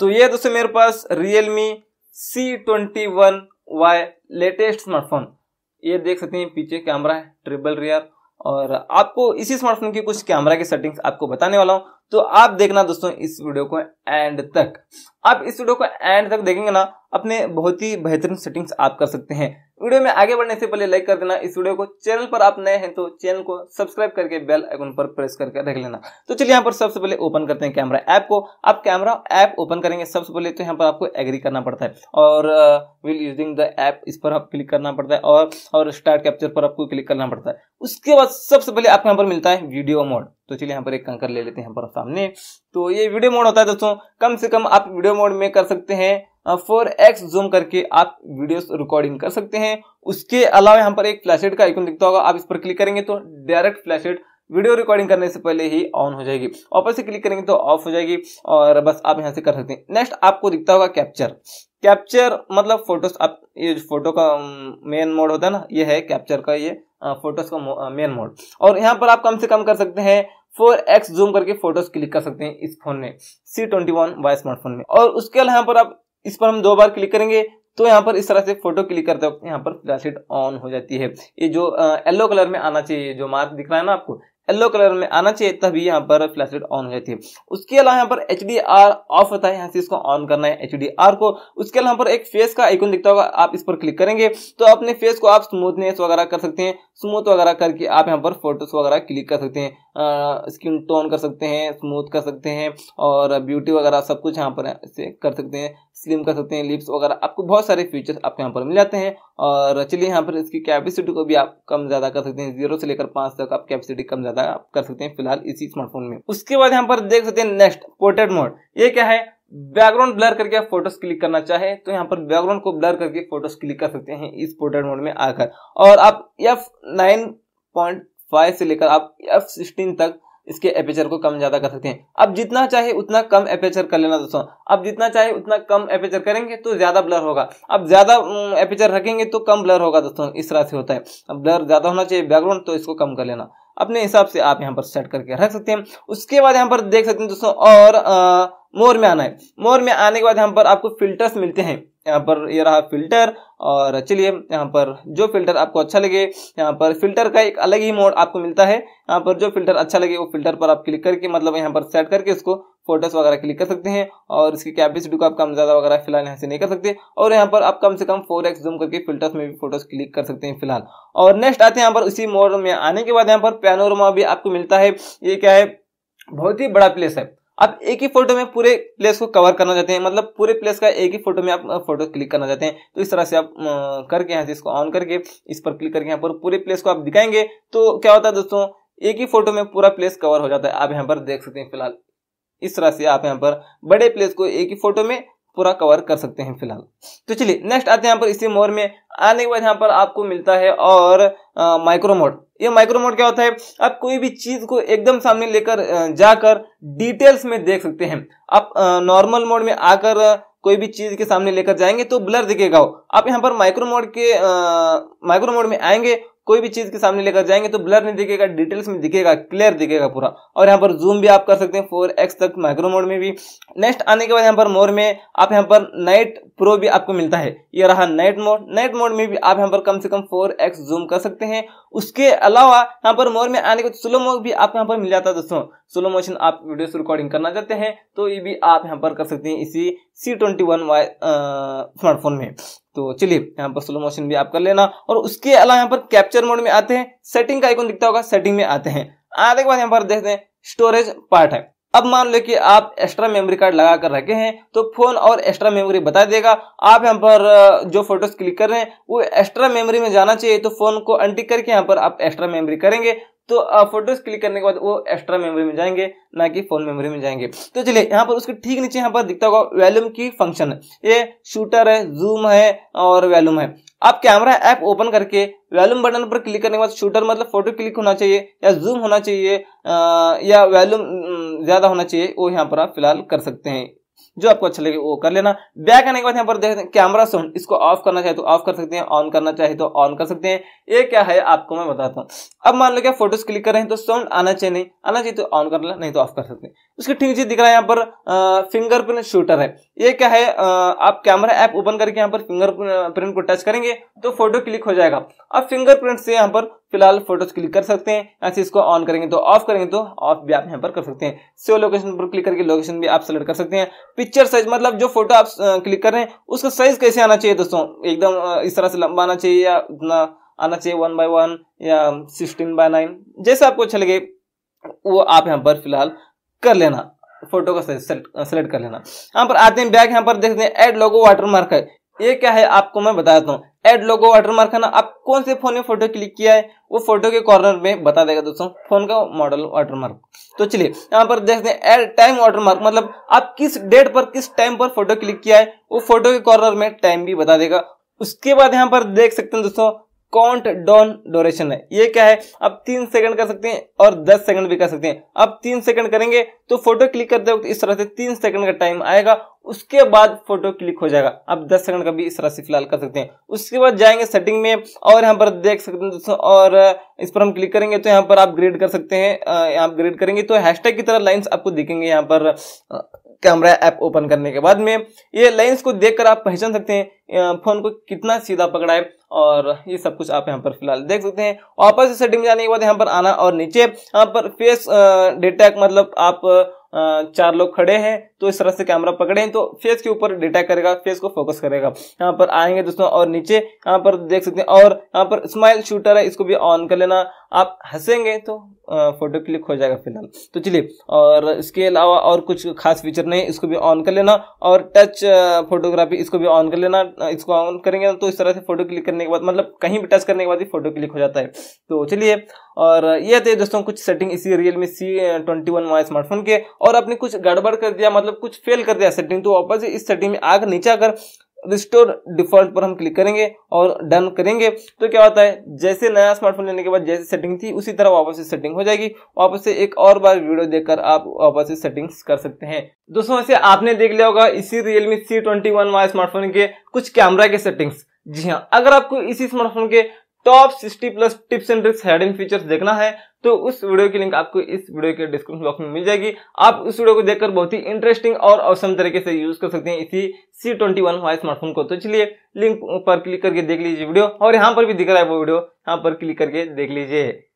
तो ये दोस्तों मेरे पास Realme C twenty one latest smartphone ये देख सकते हैं पीछे कैमरा है ट्रिपल रियर और आपको इसी स्मार्टफोन की कुछ कैमरा की सेटिंग्स आपको बताने वाला हूँ तो आप देखना दोस्तों इस वीडियो को एंड तक आप इस वीडियो को एंड तक देखेंगे ना अपने बहुत ही बेहतरीन सेटिंग्स आप कर सकते हैं वीडियो में आगे बढ़ने से पहले लाइक कर देना इस वीडियो को चैनल पर आप नए हैं तो चैनल को सब्सक्राइब करके बेल आइकन पर प्रेस करके रख लेना तो चलिए यहाँ पर सबसे पहले ओपन करते हैं कैमरा ऐप को आप कैमरा ऐप ओपन करेंगे सबसे पहले तो यहाँ पर आपको एग्री करना पड़ता है और विल यूजिंग द ऐप इस पर आप क्लिक करना पड़ता है और और स्टार्ट कैप्चर पर आपको क्लिक करना पड़ता है उसके बाद सबसे पहले आपको यहाँ पर मिलता है वीडियो मोड तो चलिए यहाँ पर एक कंकर ले लेते हैं यहाँ पर सामने तो ये वीडियो मोड होता है दोस्तों कम से कम आप वीडियो मोड में कर सकते हैं फोर एक्स जूम करके आप वीडियोस रिकॉर्डिंग कर सकते हैं उसके अलावा यहाँ पर एक फ्लैशेट का आइकन दिखता होगा आप इस पर क्लिक करेंगे तो डायरेक्ट फ्लैशेट वीडियो रिकॉर्डिंग करने से पहले ही ऑन हो जाएगी ऑपर से क्लिक करेंगे तो ऑफ हो जाएगी और बस आप यहाँ से कर सकते हैं नेक्स्ट आपको दिखता होगा कैप्चर कैप्चर मतलब फोटोस आप ये फोटो का मेन मोड होता है ना ये है कैप्चर का ये फोटोस का मेन मोड और यहाँ पर आप कम से कम कर सकते हैं फोर एक्स जूम करके फोटोज क्लिक कर सकते हैं इस फोन में C twenty one Y smartphone में और उसके अलावा यहाँ पर आप इस पर हम दो बार क्लिक करेंगे तो यहाँ पर इस तरह से फोटो क्लिक करते वक्त यहाँ पर फ्लैशलाइट ऑन हो जाती है ये जो येलो कलर में आना चाहिए जो मार्क दिख रहा है ना आपको येलो कलर में आना चाहिए तभी यहाँ पर फ्लैश लाइट ऑन हो जाती है उसके अलावा यहाँ पर एच ऑफ होता है यहाँ से इसको ऑन करना है एच को उसके अलावा यहाँ पर एक फेस का आइकन दिखता होगा आप इस पर क्लिक करेंगे तो अपने फेस को आप स्मूथनेस वगैरह कर सकते हैं स्मूथ वगैरह करके आप यहाँ पर फोटोज वगैरह क्लिक कर सकते हैं स्किन टोन कर सकते हैं स्मूथ कर सकते हैं और ब्यूटी वगैरह सब कुछ यहाँ पर कर सकते हैं स्लिम कर सकते हैं लिप्स वगैरह आपको बहुत सारे फीचर्स आपको यहाँ पर मिल जाते हैं और चलिए यहाँ पर इसकी कैपेसिटी को भी आप कम ज़्यादा कर सकते हैं जीरो से लेकर पांच तक आप कैपेसिटी कम ज़्यादा आप कर सकते हैं फिलहाल इसी स्मार्टफोन में उसके बाद यहाँ पर देख सकते हैं नेक्स्ट पोर्ट्रेट मोड ये क्या है बैकग्राउंड ब्लर करके आप फोटोज क्लिक करना चाहे तो यहाँ पर बैकग्राउंड को ब्लर करके फोटोज क्लिक कर सकते हैं इस पोर्ट्रेट मोड में आकर और आप एफ नाइन पॉइंट फाइव से लेकर आप एफ सिक्सटीन तक इसके एपेचर को कम ज्यादा कर सकते हैं अब जितना चाहे उतना कम एपेचर कर लेना दोस्तों अब जितना चाहे उतना कम एपेचर करेंगे तो ज्यादा ब्लर होगा अब ज्यादा एपेचर रखेंगे तो कम ब्लर होगा दोस्तों इस तरह से होता है अब ब्लर ज्यादा होना चाहिए बैकग्राउंड तो इसको कम कर लेना अपने हिसाब से आप यहाँ पर सेट करके रख सकते हैं उसके बाद यहाँ पर देख सकते हैं दोस्तों और मोर में आना है मोर में आने के बाद यहाँ पर आपको फिल्टर्स मिलते हैं यहाँ पर ये यह रहा फिल्टर और चलिए यहाँ पर जो फिल्टर आपको अच्छा लगे यहाँ पर फिल्टर का एक अलग ही मोड आपको मिलता है यहाँ पर जो फिल्टर अच्छा लगे वो फिल्टर पर आप क्लिक करके मतलब यहाँ पर सेट करके इसको फोटोज वगैरह क्लिक कर सकते हैं और इसकी कैपेसिटी को आप कम ज़्यादा वगैरह फिलहाल यहाँ से नहीं कर सकते और यहाँ पर आप कम से कम फोर एक्स जूम करके फिल्टर में भी फोटोज क्लिक कर सकते हैं फिलहाल और नेक्स्ट आते हैं यहाँ पर उसी मोड में आने के बाद यहाँ पर पैनोरमा भी आपको मिलता है ये क्या है बहुत ही बड़ा प्लेस है आप एक ही फोटो में पूरे प्लेस को कवर करना चाहते हैं मतलब पूरे प्लेस का एक ही फोटो में आप फोटो क्लिक करना चाहते हैं तो इस तरह से आप करके यहाँ से इसको ऑन करके इस पर क्लिक करके यहाँ पर पूरे प्लेस को आप दिखाएंगे तो क्या होता है दोस्तों एक ही फोटो में पूरा प्लेस कवर हो जाता है आप यहाँ पर देख सकते हैं फिलहाल इस तरह से आप यहाँ पर बड़े प्लेस को एक ही फोटो में पूरा कवर कर सकते हैं फिलहाल तो चलिए नेक्स्ट आते हैं यहाँ पर इसी मोर में आने के बाद यहाँ पर आपको मिलता है और माइक्रोमोड ये माइक्रोमोड क्या होता है आप कोई भी चीज को एकदम सामने लेकर जाकर डिटेल्स में देख सकते हैं आप नॉर्मल मोड में आकर कोई भी चीज के सामने लेकर जाएंगे तो ब्लर दिखेगा आप यहाँ पर माइक्रो मोड के माइक्रो मोड में आएंगे कोई भी चीज के सामने लेकर जाएंगे तो ब्लर नहीं दिखेगा डिटेल्स में दिखेगा क्लियर दिखेगा पूरा और यहाँ पर जूम भी आप कर सकते हैं फोर एक्स तक माइक्रो मोड में भी नेक्स्ट आने के बाद यहाँ पर मोड में आप यहाँ पर नाइट प्रो भी आपको मिलता है ये रहा नाइट मोड नाइट मोड में भी आप यहाँ पर कम से कम फोर जूम कर सकते हैं उसके अलावा यहाँ पर मोड में आने के स्लो मोड भी आपको यहाँ पर मिल जाता है दोस्तों स्लो मोशन आप वीडियो रिकॉर्डिंग करना चाहते हैं तो ये भी आप यहाँ पर कर सकते हैं इसी सी ट्वेंटी वन स्मार्टफोन में तो चलिए यहाँ पर स्लो मोशन भी आप कर लेना और उसके अलावा यहाँ पर कैप्चर मोड में आते हैं सेटिंग का आइकॉन दिखता होगा सेटिंग में आते हैं आने के बाद यहाँ पर देखते हैं स्टोरेज पार्ट है अब मान लो कि आप एक्स्ट्रा मेमोरी कार्ड लगा कर रखे हैं तो फोन और एक्स्ट्रा मेमोरी बता देगा आप यहाँ पर जो फोटोज क्लिक कर रहे हैं वो एक्स्ट्रा मेमोरी में जाना चाहिए तो फोन को अंटिक करके यहाँ पर आप एक्स्ट्रा मेमोरी करेंगे तो फोटोज क्लिक करने के बाद वो एक्स्ट्रा मेमोरी में जाएंगे ना कि फोन मेमोरी में जाएंगे तो चलिए यहाँ पर उसके ठीक नीचे यहाँ पर दिखता होगा वैल्यूम की फंक्शन ये शूटर है जूम है और वैल्यूम है आप कैमरा ऐप ओपन करके वैल्यूम बटन पर क्लिक करने के बाद शूटर मतलब फोटो क्लिक होना चाहिए या जूम होना चाहिए या वैल्यूम ज़्यादा होना चाहिए वो यहाँ पर आप फिलहाल कर सकते हैं जो आपको अच्छा लगे वो कर लेना बैक आने के बाद यहाँ पर देखते हैं कैमरा साउंड इसको ऑफ करना चाहे तो ऑफ कर सकते हैं ऑन करना चाहे तो ऑन कर सकते हैं ये क्या है आपको मैं बताता हूँ अब मान लो क्या फोटोज क्लिक कर रहे हैं तो साउंड आना चाहिए नहीं आना चाहिए तो ऑन कर लेना नहीं तो ऑफ कर सकते हैं उसके ठीक चीज दिख रहा है यहाँ पर फिंगरप्रिंट शूटर है ये क्या है आ, आप कैमरा ऐप ओपन करके यहाँ पर फिंगर प्रिंट को टच करेंगे तो फोटो क्लिक हो जाएगा आप फिंगरप्रिंट से यहाँ पर फिलहाल फोटोज क्लिक कर सकते हैं यहाँ से इसको ऑन करेंगे तो ऑफ करेंगे तो ऑफ भी आप यहाँ पर कर सकते हैं सेव लोकेशन पर क्लिक करके लोकेशन भी आप सेलेक्ट कर सकते हैं पिक्चर साइज मतलब जो फोटो आप क्लिक कर रहे हैं उसका साइज कैसे आना चाहिए दोस्तों एकदम इस तरह से लंबा आना चाहिए या उतना आना चाहिए वन बाय वन या सिक्सटीन बाय नाइन जैसे आपको अच्छा लगे वो आप यहाँ पर फिलहाल कर लेना फोटो का सेलेक्ट कर लेना यहाँ पर आते हैं बैग यहाँ पर देखते हैं एड लोगो वाटरमार्क है ये क्या है आपको मैं बताता हूँ एड लोगो वाटरमार्क है ना आप कौन से फोन में फोटो क्लिक किया है वो फोटो के कॉर्नर में बता देगा दोस्तों फोन का मॉडल वाटरमार्क तो चलिए यहाँ पर देखते हैं एड टाइम वाटरमार्क मतलब आप किस डेट पर किस टाइम पर फोटो क्लिक किया है वो फोटो के कॉर्नर में टाइम भी बता देगा उसके बाद यहाँ पर देख सकते हैं दोस्तों काउंट डाउन डोरेशन है ये क्या है अब तीन सेकंड कर सकते हैं और दस सेकंड भी कर सकते हैं अब तीन सेकंड करेंगे तो फोटो क्लिक करते वक्त इस तरह से तीन सेकंड का टाइम आएगा उसके बाद फोटो क्लिक हो जाएगा आप दस सेकंड का भी इस तरह से फिलहाल कर सकते हैं उसके बाद जाएंगे सेटिंग में और यहाँ पर देख सकते हैं दोस्तों और इस पर हम क्लिक करेंगे तो यहाँ पर आप ग्रेड कर सकते हैं आप ग्रेड करेंगे तो हैशटैग की तरह लाइन्स आपको दिखेंगे यहाँ पर कैमरा ऐप ओपन करने के बाद में ये लेंस को देखकर आप पहचान सकते हैं फोन को कितना सीधा पकड़ा है और ये सब कुछ आप यहाँ पर फिलहाल देख सकते हैं वापस इस सेटिंग में जाने के बाद यहाँ पर आना और नीचे यहाँ पर फेस डिटेक्ट मतलब आप चार लोग खड़े हैं तो इस तरह से कैमरा पकड़े तो फेस के ऊपर डिटेक्ट करेगा फेस को फोकस करेगा यहाँ पर आएंगे दोस्तों और नीचे यहाँ पर देख सकते हैं और यहाँ पर स्माइल शूटर है इसको भी ऑन कर लेना आप हंसेंगे तो फोटो क्लिक हो जाएगा फिलहाल तो चलिए और इसके अलावा और कुछ खास फीचर नहीं इसको भी ऑन कर लेना और टच फोटोग्राफी इसको भी ऑन कर लेना इसको ऑन करेंगे तो इस तरह से फोटो क्लिक करने के बाद मतलब कहीं भी टच करने के बाद ही फोटो क्लिक हो जाता है तो चलिए और ये थे दोस्तों कुछ सेटिंग इसी Realme C twenty one smartphone के और आपने कुछ गड़बड़ कर दिया मतलब मतलब कुछ फेल कर दिया सेटिंग तो वापस इस सेटिंग में आग नीचा कर रिस्टोर डिफॉल्ट पर हम क्लिक करेंगे और डन करेंगे तो क्या होता है जैसे नया स्मार्टफोन लेने के बाद जैसे सेटिंग थी उसी तरह वापस से सेटिंग हो जाएगी वापस से एक और बार वीडियो देखकर आप वापस से सेटिंग्स कर सकते हैं दोस्तों ऐसे आपने देख लिया होगा इसी Realme C twenty one smartphone के कुछ कैमरा के सेटिंग्स जी हाँ अगर आपको इसी स्मार्टफोन के टॉप तो 60 plus tips and tricks head and features देखना है तो उस वीडियो की लिंक आपको इस वीडियो के डिस्क्रिप्शन बॉक्स में मिल जाएगी आप उस वीडियो को देखकर बहुत ही इंटरेस्टिंग और औसम तरीके से यूज कर सकते हैं इसी C twenty one Y smartphone को तो चलिए लिंक पर क्लिक करके देख लीजिए वीडियो और यहाँ पर भी दिख रहा है वो वीडियो यहाँ पर क्लिक करके देख लीजिए